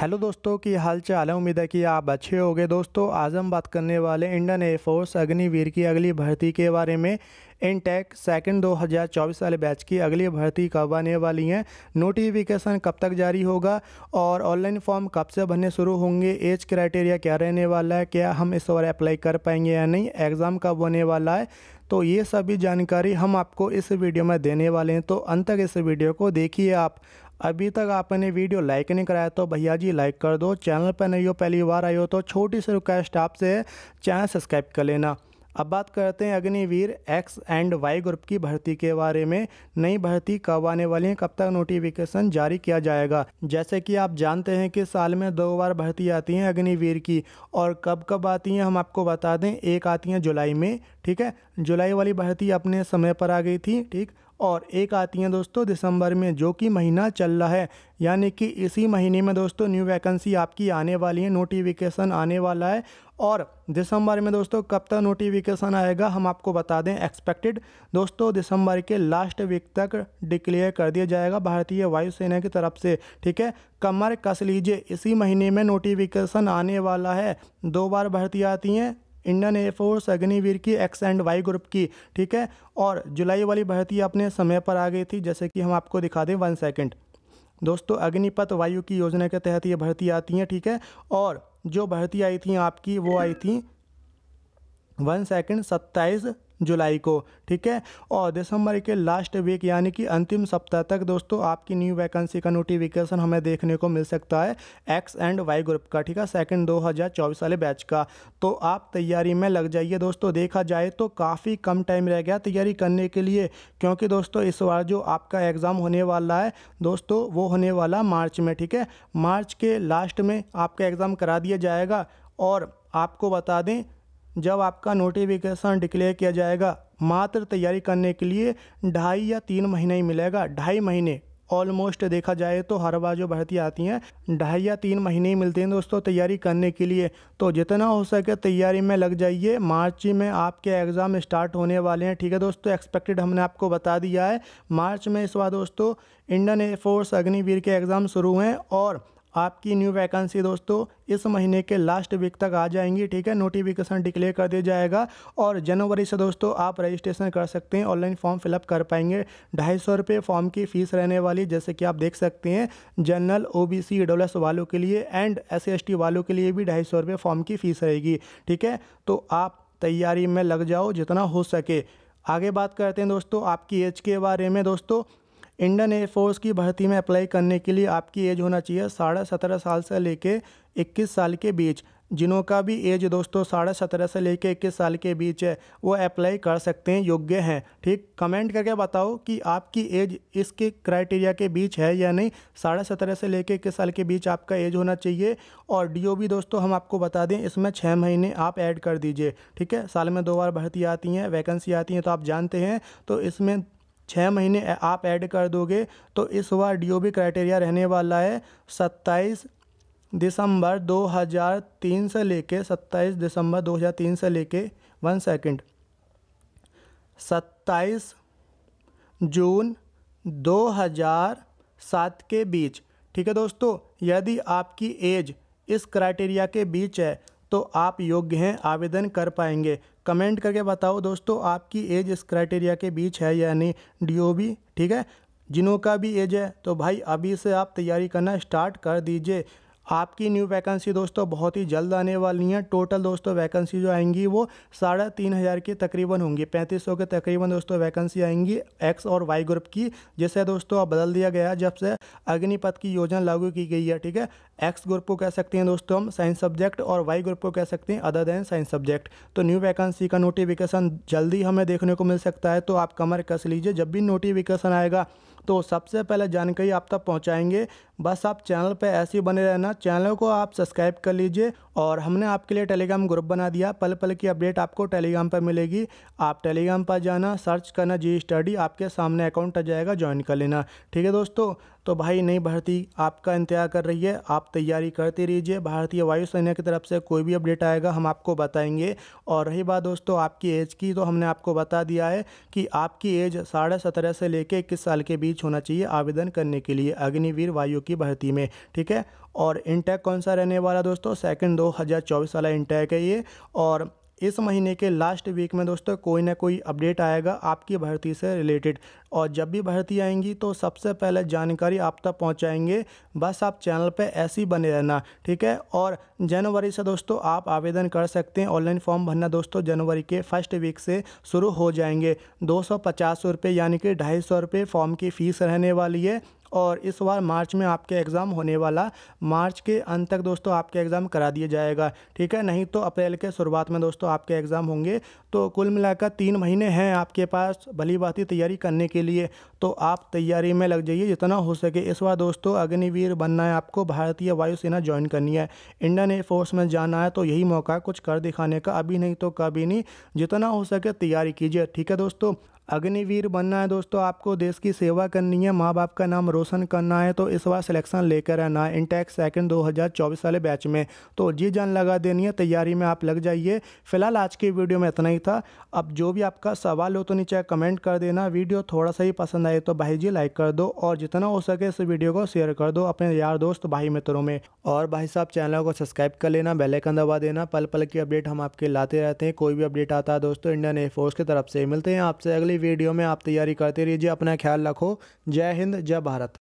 hello दोस्तों की हाल चाल है उम्मीद है कि आप अच्छे होंगे दोस्तों आज हम बात करने वाले इंडियन एयरफोर्स अग्निवीर की अगली भर्ती के बारे में इनटेक सेकंड 2024 वाले बैच की अगली भर्ती कब आने वाली है नोटिफिकेशन कब तक जारी होगा और ऑनलाइन फॉर्म कब से भरने शुरू होंगे एज क्राइटेरिया क्या रहने वाला है क्या हम इस बार अप्लाई कर पाएंगे या नहीं एग्ज़ाम कब होने वाला है तो ये सभी जानकारी हम आपको इस वीडियो में देने वाले हैं तो अंत तक इस वीडियो को देखिए आप अभी तक आपने वीडियो लाइक नहीं कराया तो भैया जी लाइक कर दो चैनल पर नहीं हो पहली बार आई हो तो छोटी सी रिक्वेस्ट आपसे चैनल सब्सक्राइब कर लेना अब बात करते हैं Agniveer X and Y group की भर्ती के बारे में नई भर्ती कब आने वाली है कब तक नोटिफिकेशन जारी किया जाएगा जैसे कि आप जानते हैं कि साल में दो बार भर्ती आती है अग्निवीर की और कब कब आती हैं हम आपको बता दें एक आती हैं जुलाई में ठीक है जुलाई वाली भर्ती अपने समय पर आ गई थी ठीक और एक आती हैं दोस्तों दिसंबर में जो कि महीना चल रहा है यानी कि इसी महीने में दोस्तों न्यू वैकेंसी आपकी आने वाली है नोटिफिकेशन आने वाला है और दिसंबर में दोस्तों कब तक नोटिफिकेशन आएगा हम आपको बता दें एक्सपेक्टेड दोस्तों दिसंबर के लास्ट वीक तक डिक्लेयर कर दिया जाएगा भारतीय वायुसेना की तरफ से ठीक है कमर कस लीजिए इसी महीने में नोटिफिकेशन आने वाला है दो बार भर्ती आती हैं इंडियन एयरफोर्स अग्निवीर की एक्स एंड वाई ग्रुप की ठीक है और जुलाई वाली भर्ती अपने समय पर आ गई थी जैसे कि हम आपको दिखा दें वन सेकेंड दोस्तों अग्निपथ वायु की योजना के तहत ये भर्ती आती हैं ठीक है और जो भर्ती आई थी आपकी वो आई थी वन सेकेंड सत्ताईस जुलाई को ठीक है और दिसंबर के लास्ट वीक यानी कि अंतिम सप्ताह तक दोस्तों आपकी न्यू वैकेंसी का नोटिफिकेशन हमें देखने को मिल सकता है एक्स एंड वाई ग्रुप का ठीक है सेकंड 2024 वाले बैच का तो आप तैयारी में लग जाइए दोस्तों देखा जाए तो काफ़ी कम टाइम रह गया तैयारी करने के लिए क्योंकि दोस्तों इस बार जो आपका एग्ज़ाम होने वाला है दोस्तों वो होने वाला मार्च में ठीक है मार्च के लास्ट में आपका एग्ज़ाम करा दिया जाएगा और आपको बता दें जब आपका नोटिफिकेशन डिक्लेयर किया जाएगा मात्र तैयारी करने के लिए ढाई या तीन महीने ही मिलेगा ढाई महीने ऑलमोस्ट देखा जाए तो हर बार जो भर्ती आती हैं ढाई या तीन महीने ही मिलते हैं दोस्तों तैयारी करने के लिए तो जितना हो सके तैयारी में लग जाइए मार्च में आपके एग्ज़ाम स्टार्ट होने वाले हैं ठीक है दोस्तों एक्सपेक्टेड हमने आपको बता दिया है मार्च में इस बार दोस्तों इंडियन एयरफोर्स अग्निवीर के एग्ज़ाम शुरू हैं और आपकी न्यू वैकेंसी दोस्तों इस महीने के लास्ट वीक तक आ जाएंगी ठीक है नोटिफिकेशन डिक्लेयर कर दिया जाएगा और जनवरी से दोस्तों आप रजिस्ट्रेशन कर सकते हैं ऑनलाइन फॉर्म फिलअप कर पाएंगे ढाई सौ रुपये फॉर्म की फ़ीस रहने वाली जैसे कि आप देख सकते हैं जनरल ओ बी सी वालों के लिए एंड एस सी वालों के लिए भी ढाई सौ रुपये फॉर्म की फ़ीस रहेगी ठीक है तो आप तैयारी में लग जाओ जितना हो सके आगे बात करते हैं दोस्तों आपकी एज के बारे में दोस्तों इंडियन एयरफोर्स की भर्ती में अप्लाई करने के लिए आपकी एज होना चाहिए साढ़े सत्रह साल से लेके इक्कीस साल के बीच जिनों का भी एज दोस्तों साढ़े सत्रह से लेके इक्कीस साल के बीच है वो अप्लाई कर सकते हैं योग्य हैं ठीक कमेंट करके बताओ कि आपकी एज इसके क्राइटेरिया के बीच है या नहीं साढ़े सत्रह से लेके इक्कीस साल के बीच आपका एज होना चाहिए और डीओबी दोस्तों हम आपको बता दें इसमें छः महीने आप ऐड कर दीजिए ठीक है साल में दो बार भर्ती आती हैं वैकेंसी आती हैं तो आप जानते हैं तो इसमें छः महीने आप ऐड कर दोगे तो इस बार बी क्राइटेरिया रहने वाला है सत्ताईस दिसंबर 2003 से लेके 27 दिसंबर 2003 से लेके वन सेकेंड सत्ताईस जून 2007 के बीच ठीक है दोस्तों यदि आपकी एज इस क्राइटेरिया के बीच है तो आप योग्य हैं आवेदन कर पाएंगे कमेंट करके बताओ दोस्तों आपकी एज इस क्राइटेरिया के बीच है यानी डी ठीक है जिनों का भी एज है तो भाई अभी से आप तैयारी करना स्टार्ट कर दीजिए आपकी न्यू वैकेंसी दोस्तों बहुत ही जल्द आने वाली हैं टोटल दोस्तों वैकेंसी जो आएंगी वो साढ़े तीन हज़ार की तकरीबन होंगी पैंतीस सौ के तकरीबन दोस्तों वैकेंसी आएंगी एक्स और वाई ग्रुप की जिसे दोस्तों अब बदल दिया गया जब से अग्निपथ की योजना लागू की गई है ठीक है एक्स ग्रुप को कह सकते हैं दोस्तों हम साइंस सब्जेक्ट और वाई ग्रुप को कह सकते हैं अदर देन साइंस सब्जेक्ट तो न्यू वैकेंसी का नोटिफिकेशन जल्दी हमें देखने को मिल सकता है तो आप कमर कस लीजिए जब भी नोटिफिकेशन आएगा तो सबसे पहले जानकारी आप तक पहुँचाएंगे बस आप चैनल पर ऐसे ही बने रहना चैनल को आप सब्सक्राइब कर लीजिए और हमने आपके लिए टेलीग्राम ग्रुप बना दिया पल पल की अपडेट आपको टेलीग्राम पर मिलेगी आप टेलीग्राम पर जाना सर्च करना जी स्टडी आपके सामने अकाउंट आ जाएगा ज्वाइन कर लेना ठीक है दोस्तों तो भाई नई भर्ती आपका इंतजार कर रही है आप तैयारी करते रहिए भारतीय वायुसेना की तरफ से कोई भी अपडेट आएगा हम आपको बताएंगे और रही बात दोस्तों आपकी एज की तो हमने आपको बता दिया है कि आपकी एज साढ़े सत्रह से लेकर इक्कीस साल के बीच होना चाहिए आवेदन करने के लिए अग्निवीर वायु की भर्ती में ठीक है और इंटेक कौन सा रहने वाला दोस्तों सेकंड 2024 वाला इंटेक है ये और इस महीने के लास्ट वीक में दोस्तों कोई ना कोई अपडेट आएगा आपकी भर्ती से रिलेटेड और जब भी भर्ती आएंगी तो सबसे पहले जानकारी आप तक पहुंचाएंगे बस आप चैनल पे ऐसे ही बने रहना ठीक है और जनवरी से दोस्तों आप आवेदन कर सकते हैं ऑनलाइन फॉर्म भरना दोस्तों जनवरी के फर्स्ट वीक से शुरू हो जाएंगे दो सौ यानी कि ढाई सौ फॉर्म की फ़ीस रहने वाली है और इस बार मार्च में आपके एग्ज़ाम होने वाला मार्च के अंत तक दोस्तों आपके एग्ज़ाम करा दिया जाएगा ठीक है नहीं तो अप्रैल के शुरुआत में दोस्तों आपके एग्ज़ाम होंगे तो कुल मिलाकर तीन महीने हैं आपके पास भली बात तैयारी करने के लिए तो आप तैयारी में लग जाइए जितना हो सके इस बार दोस्तों अग्निवीर बनना है आपको भारतीय वायुसेना ज्वाइन करनी है इंडियन एयरफोर्स में जाना है तो यही मौका कुछ कर दिखाने का अभी नहीं तो कभी नहीं जितना हो सके तैयारी कीजिए ठीक है दोस्तों अग्निवीर बनना है दोस्तों आपको देश की सेवा करनी है माँ बाप का नाम रोशन करना है तो इस बार सिलेक्शन लेकर आना है इंटेक हजार चौबीस वाले बैच में तो जी जान लगा देनी है तैयारी में आप लग जाइए फिलहाल आज की वीडियो में इतना ही था अब जो भी आपका सवाल हो तो नीचे कमेंट कर देना वीडियो थोड़ा सा ही पसंद आए तो भाई जी लाइक कर दो और जितना हो सके इस वीडियो को शेयर कर दो अपने यार दोस्त भाई मित्रों में और भाई साहब चैनल को सब्सक्राइब कर लेना बेलाइकन दबा देना पल पल की अपडेट हम आपके लाते रहते हैं कोई भी अपडेट आता है दोस्तों इंडियन एयरफोर्स की तरफ से मिलते हैं आपसे अगले अगली वीडियो में आप तैयारी करते रहिए अपना ख्याल रखो जय हिंद जय भारत